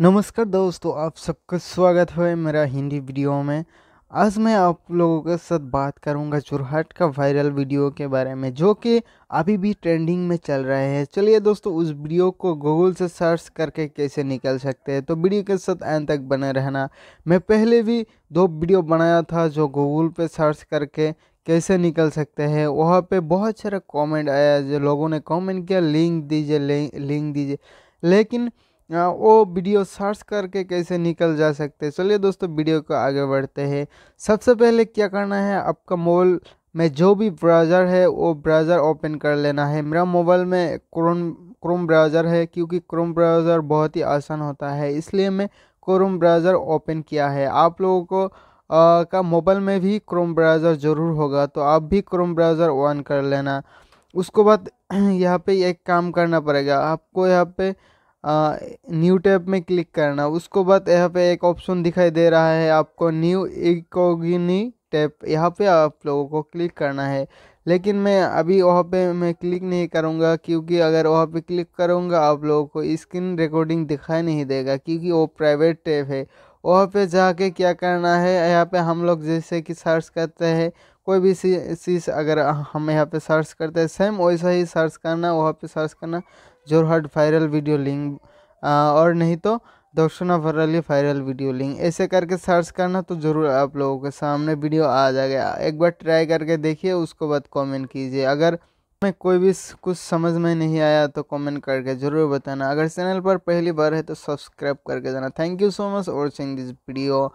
नमस्कार दोस्तों आप सबका स्वागत है मेरा हिंदी वीडियो में आज मैं आप लोगों के साथ बात करूंगा चुरहट का वायरल वीडियो के बारे में जो कि अभी भी ट्रेंडिंग में चल रहे हैं चलिए दोस्तों उस वीडियो को गूगल से सर्च करके कैसे निकल सकते हैं तो वीडियो के साथ अंत तक बने रहना मैं पहले भी दो वीडियो बनाया था जो गूगल पर सर्च करके कैसे निकल सकते हैं वहाँ पर बहुत सारा कॉमेंट आया जो लोगों ने कॉमेंट किया लिंक दीजिए लिंक दीजिए लेकिन हाँ, वो वीडियो सर्च करके कैसे निकल जा सकते हैं चलिए दोस्तों वीडियो को आगे बढ़ते हैं सबसे पहले क्या करना है आपका मोबाइल में जो भी ब्राउज़र है वो ब्राउज़र ओपन कर लेना है मेरा मोबाइल में क्रोम क्रोम ब्राउज़र है क्योंकि क्रोम ब्राउज़र बहुत ही आसान होता है इसलिए मैं क्रोम ब्राउज़र ओपन किया है आप लोगों को आ, का मोबाइल में भी क्रोम ब्राउज़र ज़रूर होगा तो आप भी क्रोम ब्राउज़र ऑन कर लेना उसको बाद यहाँ पे एक काम करना पड़ेगा आपको यहाँ पे न्यू टैब में क्लिक करना उसको बाद यहाँ पे एक ऑप्शन दिखाई दे रहा है आपको न्यू इकोगिनी टैब यहाँ पे आप लोगों को क्लिक करना है लेकिन मैं अभी वहाँ पे मैं क्लिक नहीं करूँगा क्योंकि अगर वहाँ पे क्लिक करूँगा आप लोगों को स्क्रीन रिकॉर्डिंग दिखाई नहीं देगा क्योंकि वो प्राइवेट टैब है वहाँ पे जाके क्या करना है यहाँ पे हम लोग जैसे कि सर्च करते हैं कोई भी चीज़ अगर हम यहाँ पे सर्च करते हैं सेम वैसा ही सर्च करना वहाँ पे सर्च करना जोरहट वायरल वीडियो लिंक और नहीं तो दक्षिणा भरली वायरल वीडियो लिंक ऐसे करके सर्च करना तो ज़रूर आप लोगों के सामने वीडियो आ जाएगा एक बार ट्राई करके देखिए उसको बाद कमेंट कीजिए अगर में कोई भी कुछ समझ में नहीं आया तो कमेंट करके ज़रूर बताना अगर चैनल पर पहली बार है तो सब्सक्राइब करके जाना thank you so much watching this video